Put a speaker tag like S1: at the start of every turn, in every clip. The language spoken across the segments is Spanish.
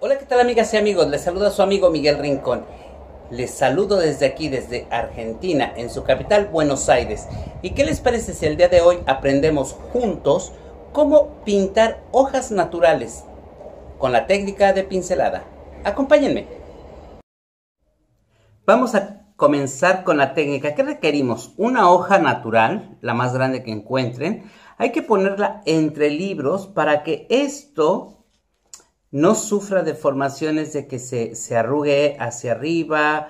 S1: Hola, ¿qué tal amigas y amigos? Les saluda su amigo Miguel Rincón. Les saludo desde aquí, desde Argentina, en su capital, Buenos Aires. ¿Y qué les parece si el día de hoy aprendemos juntos cómo pintar hojas naturales con la técnica de pincelada? Acompáñenme. Vamos a comenzar con la técnica. ¿Qué requerimos? Una hoja natural, la más grande que encuentren. Hay que ponerla entre libros para que esto no sufra deformaciones de que se, se arrugue hacia arriba.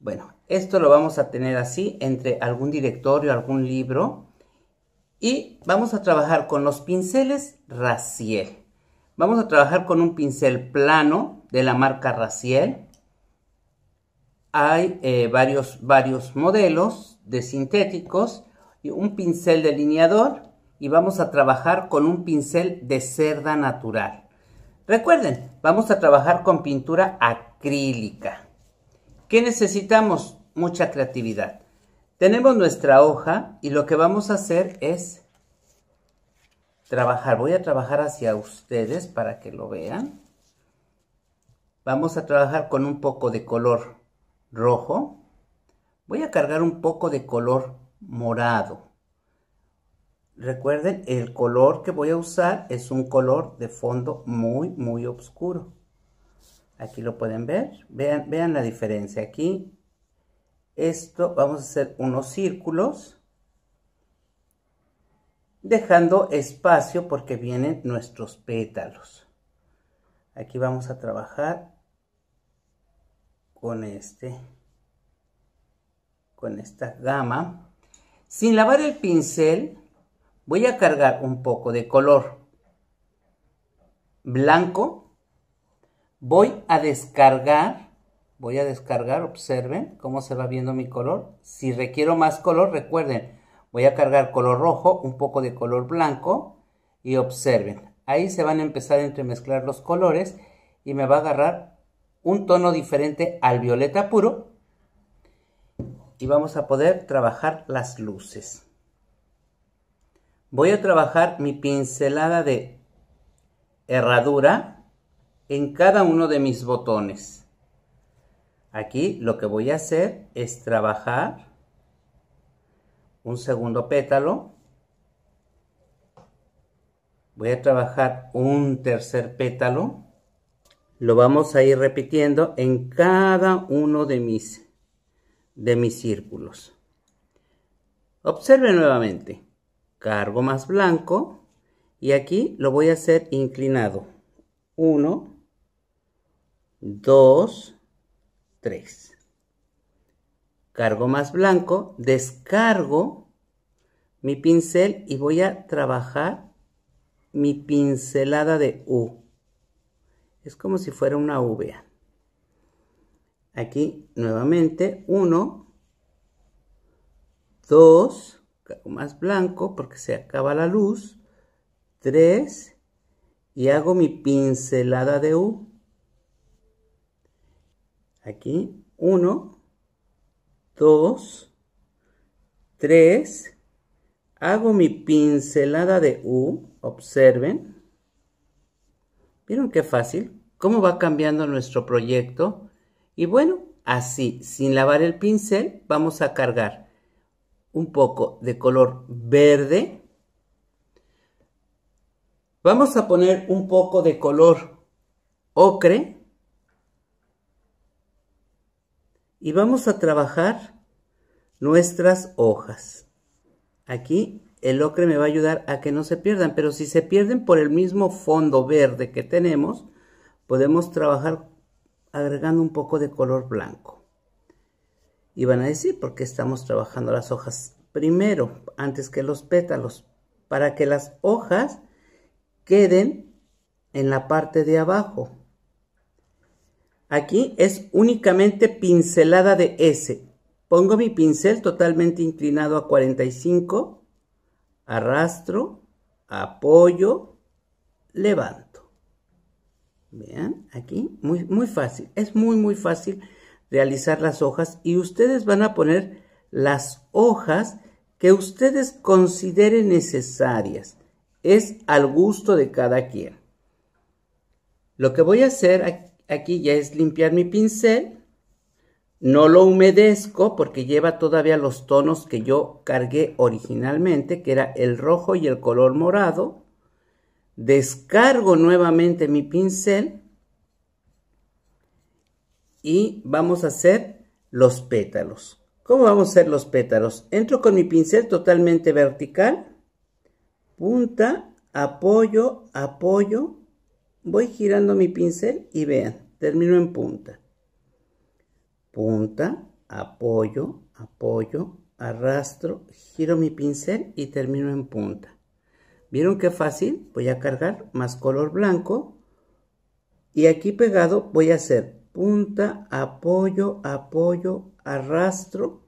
S1: Bueno, esto lo vamos a tener así entre algún directorio, algún libro. Y vamos a trabajar con los pinceles Raciel. Vamos a trabajar con un pincel plano de la marca Raciel. Hay eh, varios, varios modelos de sintéticos. Y un pincel delineador y vamos a trabajar con un pincel de cerda natural. Recuerden, vamos a trabajar con pintura acrílica. ¿Qué necesitamos? Mucha creatividad. Tenemos nuestra hoja y lo que vamos a hacer es trabajar. Voy a trabajar hacia ustedes para que lo vean. Vamos a trabajar con un poco de color rojo. Voy a cargar un poco de color morado. Recuerden, el color que voy a usar es un color de fondo muy, muy oscuro. Aquí lo pueden ver. Vean, vean la diferencia. Aquí, esto, vamos a hacer unos círculos. Dejando espacio porque vienen nuestros pétalos. Aquí vamos a trabajar con este, con esta gama. Sin lavar el pincel, voy a cargar un poco de color blanco. Voy a descargar, voy a descargar, observen cómo se va viendo mi color. Si requiero más color, recuerden, voy a cargar color rojo, un poco de color blanco y observen. Ahí se van a empezar a entremezclar los colores y me va a agarrar un tono diferente al violeta puro y vamos a poder trabajar las luces voy a trabajar mi pincelada de herradura en cada uno de mis botones. Aquí lo que voy a hacer es trabajar un segundo pétalo. Voy a trabajar un tercer pétalo. Lo vamos a ir repitiendo en cada uno de mis, de mis círculos. Observe nuevamente cargo más blanco y aquí lo voy a hacer inclinado. 1, 2, 3. Cargo más blanco, descargo mi pincel y voy a trabajar mi pincelada de U. Es como si fuera una V. Aquí nuevamente 1, 2, más blanco porque se acaba la luz. 3 y hago mi pincelada de U. Aquí 1, 2, 3. Hago mi pincelada de U. Observen. ¿Vieron qué fácil? Cómo va cambiando nuestro proyecto. Y bueno, así, sin lavar el pincel, vamos a cargar un poco de color verde. Vamos a poner un poco de color ocre. Y vamos a trabajar nuestras hojas. Aquí el ocre me va a ayudar a que no se pierdan, pero si se pierden por el mismo fondo verde que tenemos, podemos trabajar agregando un poco de color blanco. Y van a decir por qué estamos trabajando las hojas primero, antes que los pétalos, para que las hojas queden en la parte de abajo. Aquí es únicamente pincelada de S. Pongo mi pincel totalmente inclinado a 45, arrastro, apoyo, levanto. Vean, aquí, muy, muy fácil. Es muy, muy fácil realizar las hojas y ustedes van a poner las hojas que ustedes consideren necesarias. Es al gusto de cada quien. Lo que voy a hacer aquí ya es limpiar mi pincel. No lo humedezco porque lleva todavía los tonos que yo cargué originalmente, que era el rojo y el color morado. Descargo nuevamente mi pincel y vamos a hacer los pétalos. ¿Cómo vamos a hacer los pétalos? Entro con mi pincel totalmente vertical, punta, apoyo, apoyo, voy girando mi pincel y vean, termino en punta. Punta, apoyo, apoyo, arrastro, giro mi pincel y termino en punta. ¿Vieron qué fácil? Voy a cargar más color blanco y aquí pegado voy a hacer punta, apoyo, apoyo, arrastro,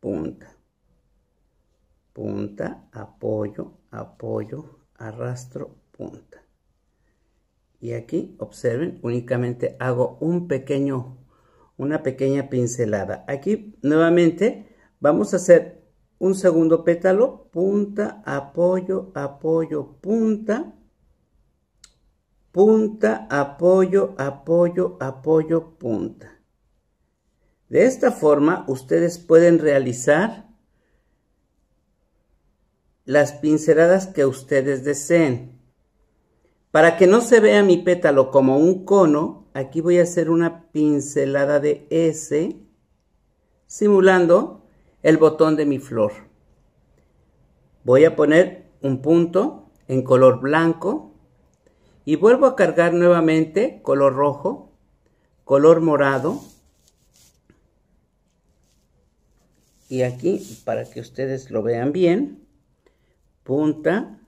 S1: punta. Punta, apoyo, apoyo, arrastro, punta. Y aquí, observen, únicamente hago un pequeño, una pequeña pincelada. Aquí, nuevamente, vamos a hacer un segundo pétalo, punta, apoyo, apoyo, punta, punta, apoyo, apoyo, apoyo, punta. De esta forma ustedes pueden realizar las pinceladas que ustedes deseen. Para que no se vea mi pétalo como un cono, aquí voy a hacer una pincelada de S, simulando el botón de mi flor. Voy a poner un punto en color blanco y vuelvo a cargar nuevamente color rojo, color morado y aquí para que ustedes lo vean bien, punta,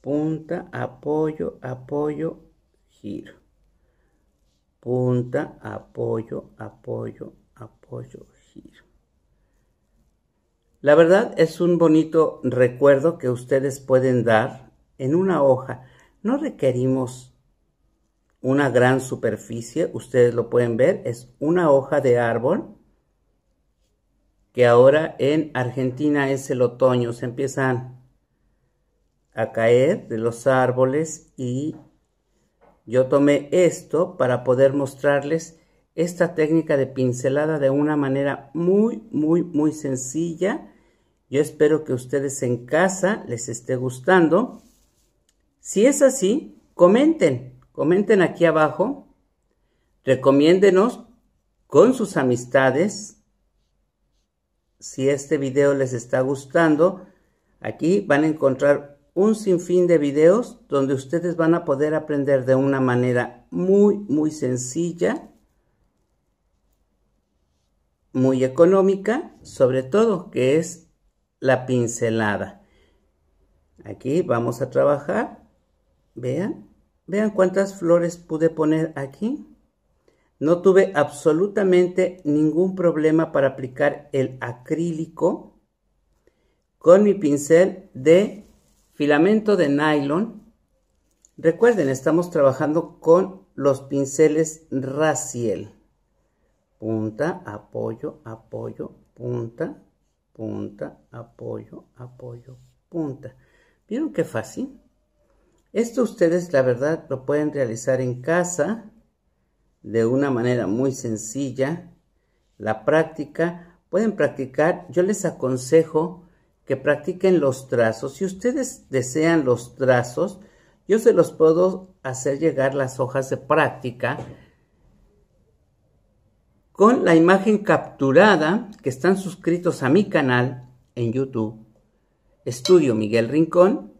S1: punta, apoyo, apoyo, giro, punta, apoyo, apoyo, apoyo, giro. La verdad es un bonito recuerdo que ustedes pueden dar en una hoja no requerimos una gran superficie, ustedes lo pueden ver, es una hoja de árbol que ahora en Argentina es el otoño, se empiezan a caer de los árboles y yo tomé esto para poder mostrarles esta técnica de pincelada de una manera muy, muy, muy sencilla. Yo espero que ustedes en casa les esté gustando. Si es así, comenten, comenten aquí abajo, recomiéndenos con sus amistades. Si este video les está gustando, aquí van a encontrar un sinfín de videos donde ustedes van a poder aprender de una manera muy, muy sencilla, muy económica, sobre todo que es la pincelada. Aquí vamos a trabajar Vean, vean cuántas flores pude poner aquí. No tuve absolutamente ningún problema para aplicar el acrílico con mi pincel de filamento de nylon. Recuerden, estamos trabajando con los pinceles Raciel. Punta, apoyo, apoyo, punta, punta, apoyo, apoyo, punta. ¿Vieron qué fácil? Esto ustedes, la verdad, lo pueden realizar en casa de una manera muy sencilla. La práctica, pueden practicar, yo les aconsejo que practiquen los trazos. Si ustedes desean los trazos, yo se los puedo hacer llegar las hojas de práctica con la imagen capturada que están suscritos a mi canal en YouTube, Estudio Miguel Rincón,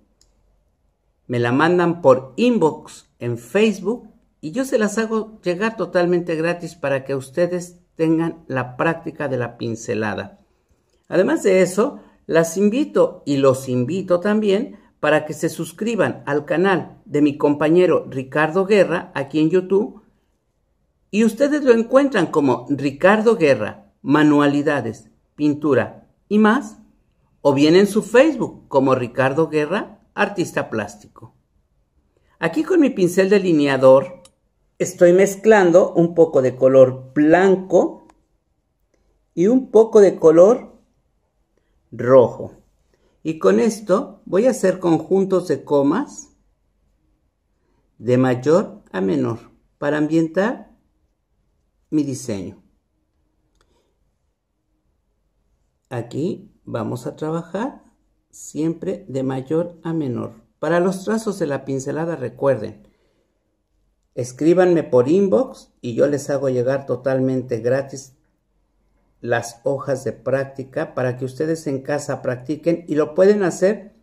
S1: me la mandan por inbox en Facebook y yo se las hago llegar totalmente gratis para que ustedes tengan la práctica de la pincelada. Además de eso, las invito y los invito también para que se suscriban al canal de mi compañero Ricardo Guerra aquí en YouTube y ustedes lo encuentran como Ricardo Guerra, manualidades, pintura y más, o bien en su Facebook como Ricardo Guerra artista plástico. Aquí con mi pincel delineador estoy mezclando un poco de color blanco y un poco de color rojo. Y con esto voy a hacer conjuntos de comas de mayor a menor para ambientar mi diseño. Aquí vamos a trabajar siempre de mayor a menor. Para los trazos de la pincelada recuerden, escríbanme por inbox y yo les hago llegar totalmente gratis las hojas de práctica para que ustedes en casa practiquen y lo pueden hacer.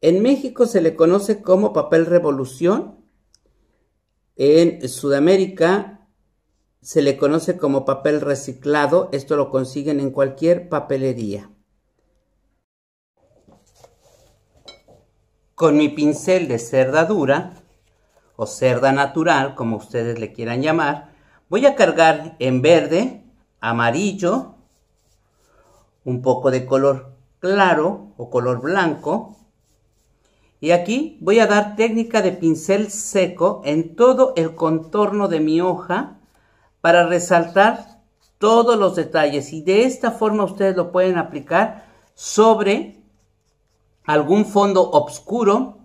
S1: En México se le conoce como papel revolución, en Sudamérica se le conoce como papel reciclado, esto lo consiguen en cualquier papelería. con mi pincel de cerda dura o cerda natural, como ustedes le quieran llamar, voy a cargar en verde, amarillo, un poco de color claro o color blanco. Y aquí voy a dar técnica de pincel seco en todo el contorno de mi hoja para resaltar todos los detalles. Y de esta forma ustedes lo pueden aplicar sobre algún fondo oscuro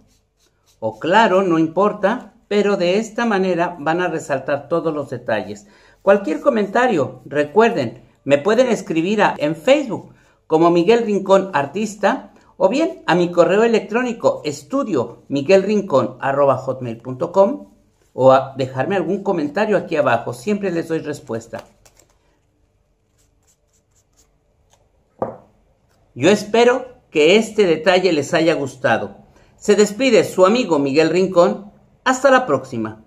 S1: o claro, no importa, pero de esta manera van a resaltar todos los detalles. Cualquier comentario, recuerden, me pueden escribir en Facebook como Miguel Rincón Artista o bien a mi correo electrónico estudio o a dejarme algún comentario aquí abajo. Siempre les doy respuesta. Yo espero que este detalle les haya gustado. Se despide su amigo Miguel Rincón. Hasta la próxima.